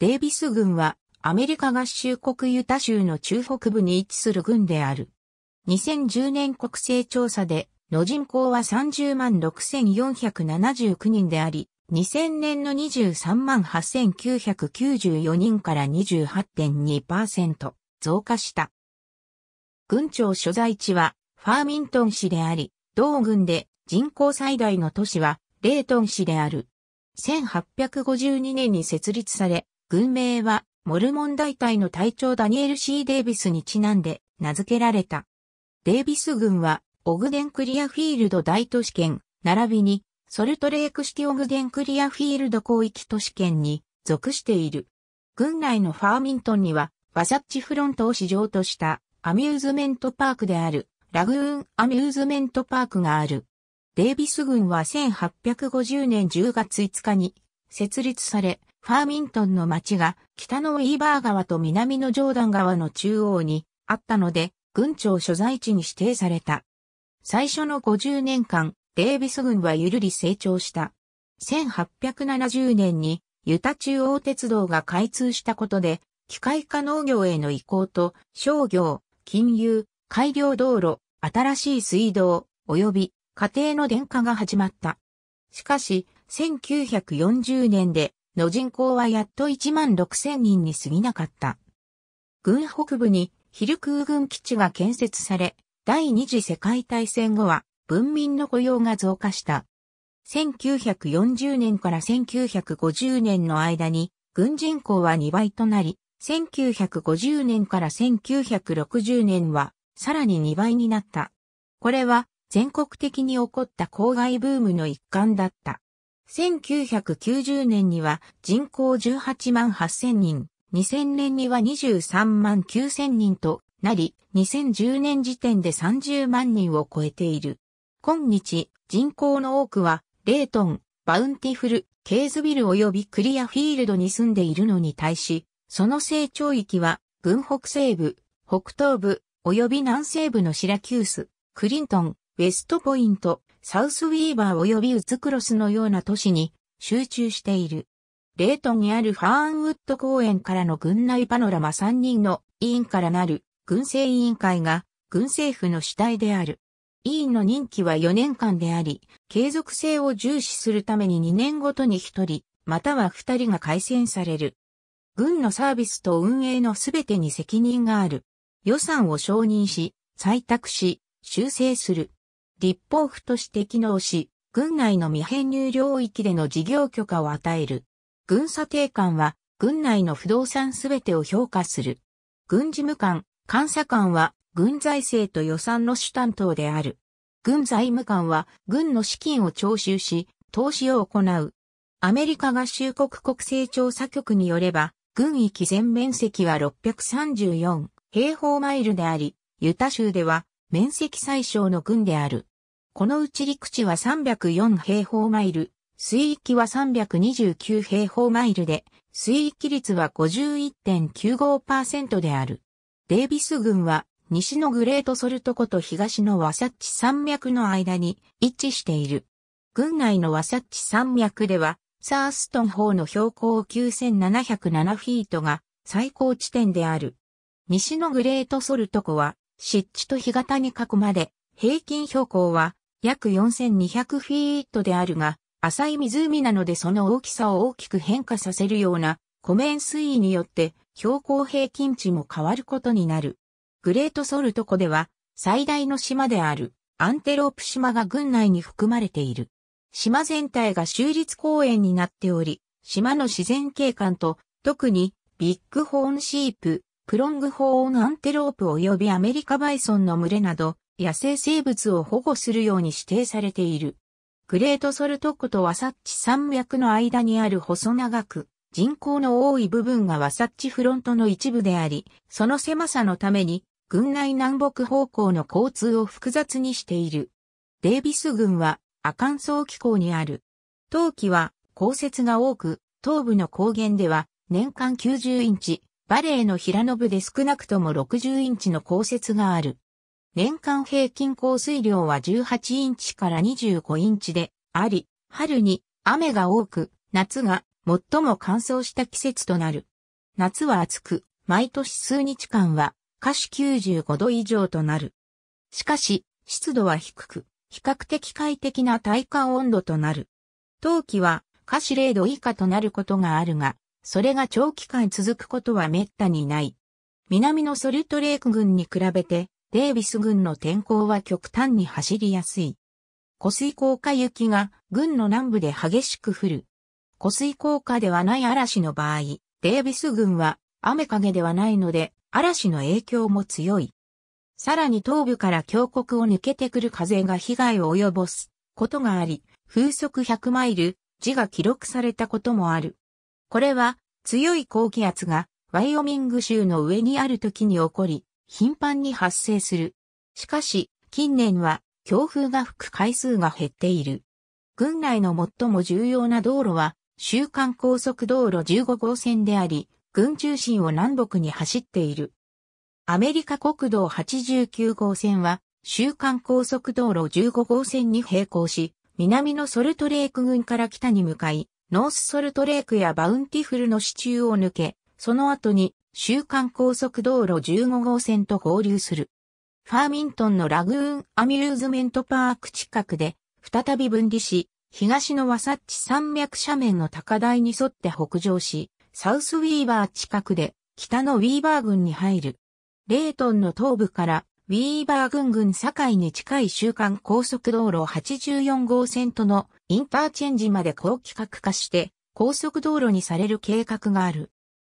デイビス軍はアメリカ合衆国ユタ州の中北部に位置する軍である。2010年国勢調査での人口は30万6479人であり、2000年の23万8994人から28.2%増加した。軍庁所在地はファーミントン市であり、同軍で人口最大の都市はレートン市である。1852年に設立され、軍名は、モルモン大隊の隊長ダニエル・ C・ デイビスにちなんで名付けられた。デイビス軍は、オグデンクリアフィールド大都市圏、並びに、ソルトレークシティオグデンクリアフィールド広域都市圏に属している。軍内のファーミントンには、ワサッチフロントを市場としたアミューズメントパークである、ラグーンアミューズメントパークがある。デイビス軍は1850年10月5日に設立され、ファーミントンの町が北のウィーバー川と南のジョーダン川の中央にあったので、軍庁所在地に指定された。最初の50年間、デービス軍はゆるり成長した。1870年にユタ中央鉄道が開通したことで、機械化農業への移行と商業、金融、改良道路、新しい水道、及び家庭の電化が始まった。しかし、1940年での人口はやっと1万6千人に過ぎなかった。軍北部にヒル空軍基地が建設され、第二次世界大戦後は文民の雇用が増加した。1940年から1950年の間に軍人口は2倍となり、1950年から1960年はさらに2倍になった。これは全国的に起こった郊外ブームの一環だった。1990年には人口18万8000人、2000年には23万9000人となり、2010年時点で30万人を超えている。今日、人口の多くは、レートン、バウンティフル、ケーズビル及びクリアフィールドに住んでいるのに対し、その成長域は、軍北西部、北東部、及び南西部のシラキュース、クリントン、ウェストポイント、サウスウィーバー及びウツクロスのような都市に集中している。レートンにあるファーンウッド公園からの軍内パノラマ3人の委員からなる軍政委員会が軍政府の主体である。委員の任期は4年間であり、継続性を重視するために2年ごとに1人、または2人が改選される。軍のサービスと運営のすべてに責任がある。予算を承認し、採択し、修正する。立法府として機能し、軍内の未編入領域での事業許可を与える。軍査定官は、軍内の不動産すべてを評価する。軍事務官、監査官は、軍財政と予算の主担当である。軍財務官は、軍の資金を徴収し、投資を行う。アメリカ合衆国国勢調査局によれば、軍域全面積は634平方マイルであり、ユタ州では面積最小の軍である。このうち陸地は304平方マイル、水域は329平方マイルで、水域率は51.95%である。デイビス群は西のグレートソルト湖と東のワサッチ山脈の間に位置している。群内のワサッチ山脈では、サーストン方の標高9707フィートが最高地点である。西のグレートソルト湖は湿地と干潟に囲まれ、平均標高は約4200フィートであるが、浅い湖なのでその大きさを大きく変化させるような湖面水位によって標高平均値も変わることになる。グレートソルト湖では最大の島であるアンテロープ島が郡内に含まれている。島全体が州立公園になっており、島の自然景観と特にビッグホーンシープ、プロングホーンアンテロープ及びアメリカバイソンの群れなど野生生物を保護するように指定されている。グレートソルト湖とワサッチ山脈の間にある細長く、人口の多い部分がワサッチフロントの一部であり、その狭さのために、軍内南北方向の交通を複雑にしている。デイビス郡は、アカンソー気候にある。冬季は、降雪が多く、東部の高原では、年間90インチ、バレーの平野部で少なくとも60インチの降雪がある。年間平均降水量は18インチから25インチであり、春に雨が多く、夏が最も乾燥した季節となる。夏は暑く、毎年数日間は、下種95度以上となる。しかし、湿度は低く、比較的快適な体感温度となる。冬季は下種0度以下となることがあるが、それが長期間続くことは滅多にない。南のソルトレーク群に比べて、デービス軍の天候は極端に走りやすい。湖水効果雪が軍の南部で激しく降る。湖水効果ではない嵐の場合、デービス軍は雨影ではないので嵐の影響も強い。さらに東部から峡谷を抜けてくる風が被害を及ぼすことがあり、風速100マイル、字が記録されたこともある。これは強い高気圧がワイオミング州の上にある時に起こり、頻繁に発生する。しかし、近年は強風が吹く回数が減っている。郡内の最も重要な道路は、週間高速道路15号線であり、郡中心を南北に走っている。アメリカ国道89号線は、週間高速道路15号線に並行し、南のソルトレーク郡から北に向かい、ノースソルトレークやバウンティフルの支柱を抜け、その後に週間高速道路15号線と合流する。ファーミントンのラグーンアミューズメントパーク近くで、再び分離し、東のワサッチ山脈斜面の高台に沿って北上し、サウスウィーバー近くで、北のウィーバー郡に入る。レートンの東部から、ウィーバー郡郡境に近い週間高速道路84号線とのインターチェンジまで高規格化して、高速道路にされる計画がある。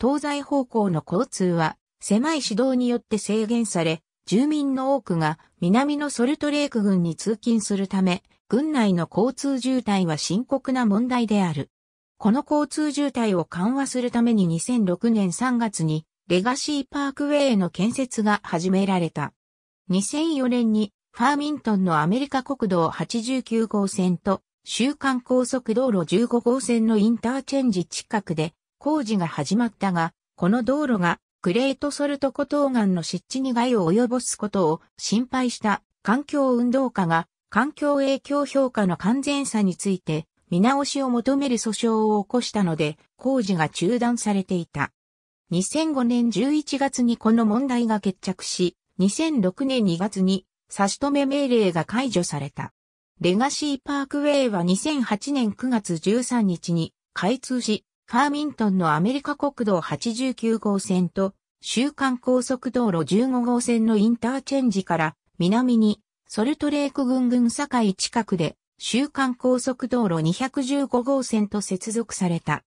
東西方向の交通は狭い指導によって制限され、住民の多くが南のソルトレーク郡に通勤するため、郡内の交通渋滞は深刻な問題である。この交通渋滞を緩和するために2006年3月にレガシーパークウェイの建設が始められた。2004年にファーミントンのアメリカ国道89号線と週間高速道路15号線のインターチェンジ近くで工事が始まったが、この道路がクレートソルト湖東岸の湿地に害を及ぼすことを心配した環境運動家が環境影響評価の完全さについて見直しを求める訴訟を起こしたので工事が中断されていた。2005年11月にこの問題が決着し、2006年2月に差し止め命令が解除された。レガシーパークウェイは2008年9月13日に開通し、カーミントンのアメリカ国道89号線と、週間高速道路15号線のインターチェンジから南にソルトレーク群々境近くで週間高速道路215号線と接続された。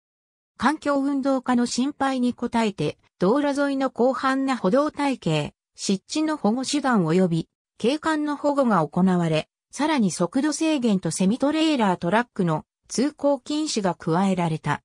環境運動家の心配に応えて道路沿いの広範な歩道体系、湿地の保護手段及び景観の保護が行われ、さらに速度制限とセミトレーラートラックの通行禁止が加えられた。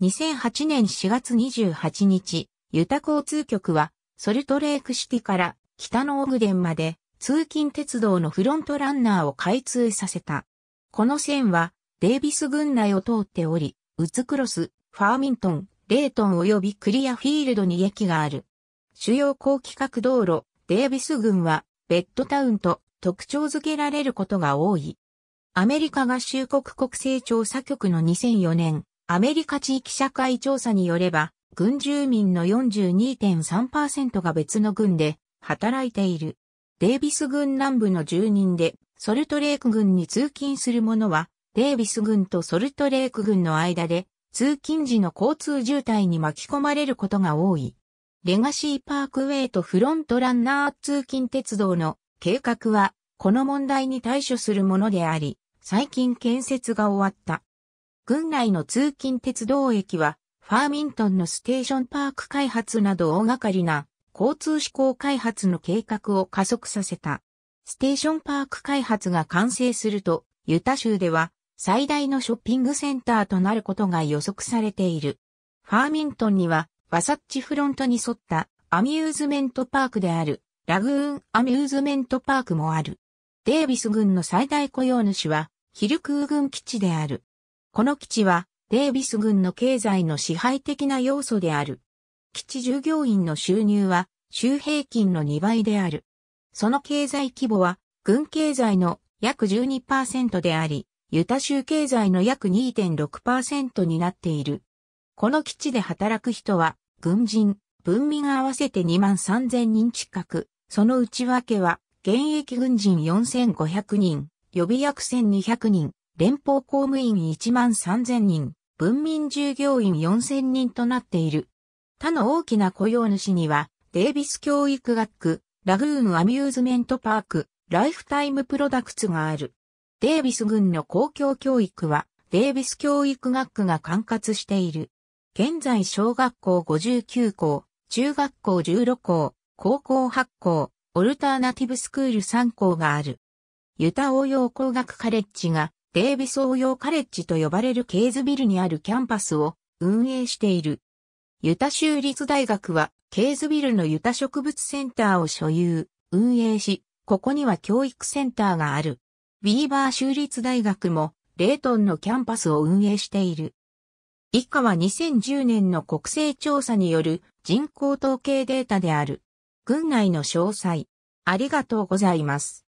2008年4月28日、ユタ交通局は、ソルトレークシティから北のオグデンまで通勤鉄道のフロントランナーを開通させた。この線は、デイビス郡内を通っており、ウツクロス、ファーミントン、レイトン及びクリアフィールドに駅がある。主要高規格道路、デイビス郡は、ベッドタウンと特徴づけられることが多い。アメリカ合衆国国勢調査局の2004年アメリカ地域社会調査によれば、軍住民の42.3%が別の軍で働いている。デイビス軍南部の住人で、ソルトレーク軍に通勤する者は、デイビス軍とソルトレーク軍の間で、通勤時の交通渋滞に巻き込まれることが多い。レガシーパークウェイとフロントランナー通勤鉄道の計画は、この問題に対処するものであり、最近建設が終わった。郡内の通勤鉄道駅は、ファーミントンのステーションパーク開発など大掛かりな交通志向開発の計画を加速させた。ステーションパーク開発が完成すると、ユタ州では最大のショッピングセンターとなることが予測されている。ファーミントンには、ワサッチフロントに沿ったアミューズメントパークである、ラグーンアミューズメントパークもある。デービス軍の最大雇用主は、ヒル空軍基地である。この基地は、デービス軍の経済の支配的な要素である。基地従業員の収入は、州平均の2倍である。その経済規模は、軍経済の約12%であり、ユタ州経済の約2.6%になっている。この基地で働く人は、軍人、文民合わせて2万3000人近く、その内訳は、現役軍人4500人、予備役1200人、連邦公務員1万3000人、文民従業員4000人となっている。他の大きな雇用主には、デイビス教育学区、ラグーンアミューズメントパーク、ライフタイムプロダクツがある。デイビス郡の公共教育は、デイビス教育学区が管轄している。現在小学校59校、中学校16校、高校8校、オルターナティブスクール3校がある。ユタ応用工学カレッジがデービス応用カレッジと呼ばれるケーズビルにあるキャンパスを運営している。ユタ州立大学はケーズビルのユタ植物センターを所有、運営し、ここには教育センターがある。ビーバー州立大学もレイトンのキャンパスを運営している。以下は2010年の国勢調査による人口統計データである。軍内の詳細。ありがとうございます。